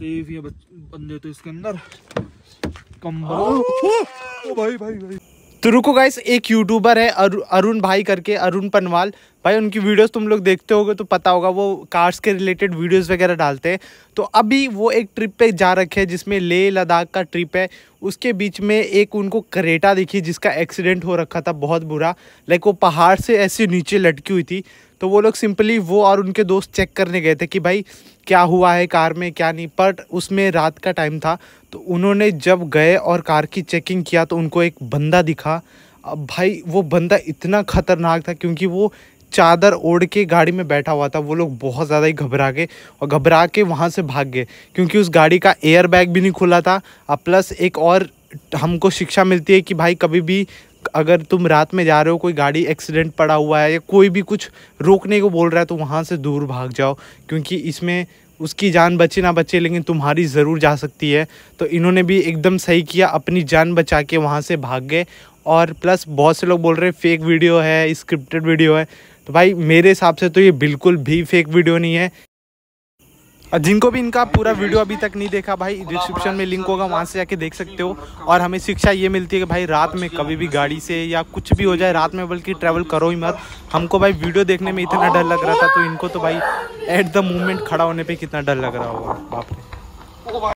Safe ही बंदे तो इसके अंदर कंबल हाँ। भाई भाई भाई तो रुको गाइस एक यूट्यूबर है अरुण भाई करके अरुण पनवाल भाई उनकी वीडियोस तुम लोग देखते होगे तो पता होगा वो कार्स के रिलेटेड वीडियोस वगैरह डालते हैं तो अभी वो एक ट्रिप पे जा रखे हैं जिसमें लेह लद्दाख का ट्रिप है उसके बीच में एक उनको करेटा दिखी जिसका एक्सीडेंट हो रखा था बहुत बुरा लाइक वो पहाड़ से ऐसे नीचे लटकी हुई थी तो वो लोग सिंपली वो और उनके दोस्त चेक करने गए थे कि भाई क्या हुआ है कार में क्या नहीं बट उसमें रात का टाइम था तो उन्होंने जब गए और कार की चेकिंग किया तो उनको एक बंदा दिखा अब भाई वो बंदा इतना ख़तरनाक था क्योंकि वो चादर ओढ़ के गाड़ी में बैठा हुआ था वो लोग बहुत ज़्यादा ही घबरा गए और घबरा के वहाँ से भाग गए क्योंकि उस गाड़ी का एयर बैग भी नहीं खुला था और प्लस एक और हमको शिक्षा मिलती है कि भाई कभी भी अगर तुम रात में जा रहे हो कोई गाड़ी एक्सीडेंट पड़ा हुआ है या कोई भी कुछ रोकने को बोल रहा है तो वहाँ से दूर भाग जाओ क्योंकि इसमें उसकी जान बचे ना बचे लेकिन तुम्हारी ज़रूर जा सकती है तो इन्होंने भी एकदम सही किया अपनी जान बचा के वहाँ से भाग गए और प्लस बहुत से लोग बोल रहे हैं फेक वीडियो है स्क्रिप्टेड वीडियो है तो भाई मेरे हिसाब से तो ये बिल्कुल भी फेक वीडियो नहीं है और जिनको भी इनका पूरा वीडियो अभी तक नहीं देखा भाई डिस्क्रिप्शन में लिंक होगा वहाँ से जाके देख सकते हो और हमें शिक्षा ये मिलती है कि भाई रात में कभी भी गाड़ी से या कुछ भी हो जाए रात में बल्कि ट्रैवल करो ही मत हमको भाई वीडियो देखने में इतना डर लग रहा था तो इनको तो भाई एट द मोमेंट खड़ा होने पर कितना डर लग रहा होगा बाप